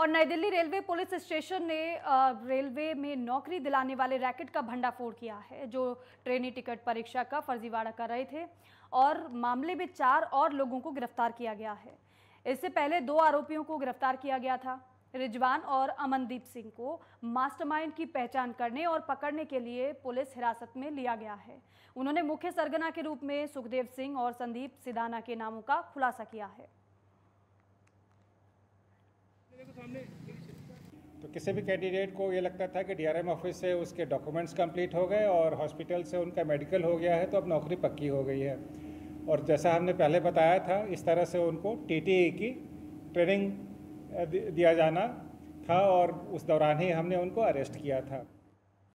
और नई Delhi railway police station ने रेलवे में नौकरी दिलाने वाले रैकेट का भंडाफोड़ किया है जो ट्रेनी टिकट परीक्षा का फर्जीवाड़ा कर रहे थे और मामले में चार और लोगों को गिरफ्तार किया गया है इससे पहले दो आरोपियों को गिरफ्तार किया गया था रिजवान और अमनदीप सिंह को मास्टरमाइंड की पहचान करने और पकड़ने के लिए पुलिस हिरासत में लिया गया है उन्होंने मुख्य सरगना के रूप में सुखदेव सिंह और संदीप सिदाना के नामों का खुलासा किया है तो किसी भी कैंडिडेट को ये लगता था कि डीआरएम ऑफिस से उसके डॉक्यूमेंट्स कंप्लीट हो गए और हॉस्पिटल से उनका मेडिकल हो गया है तो अब नौकरी पक्की हो गई है और जैसा हमने पहले बताया था इस तरह से उनको टी की ट्रेनिंग दिया जाना था और उस दौरान ही हमने उनको अरेस्ट किया था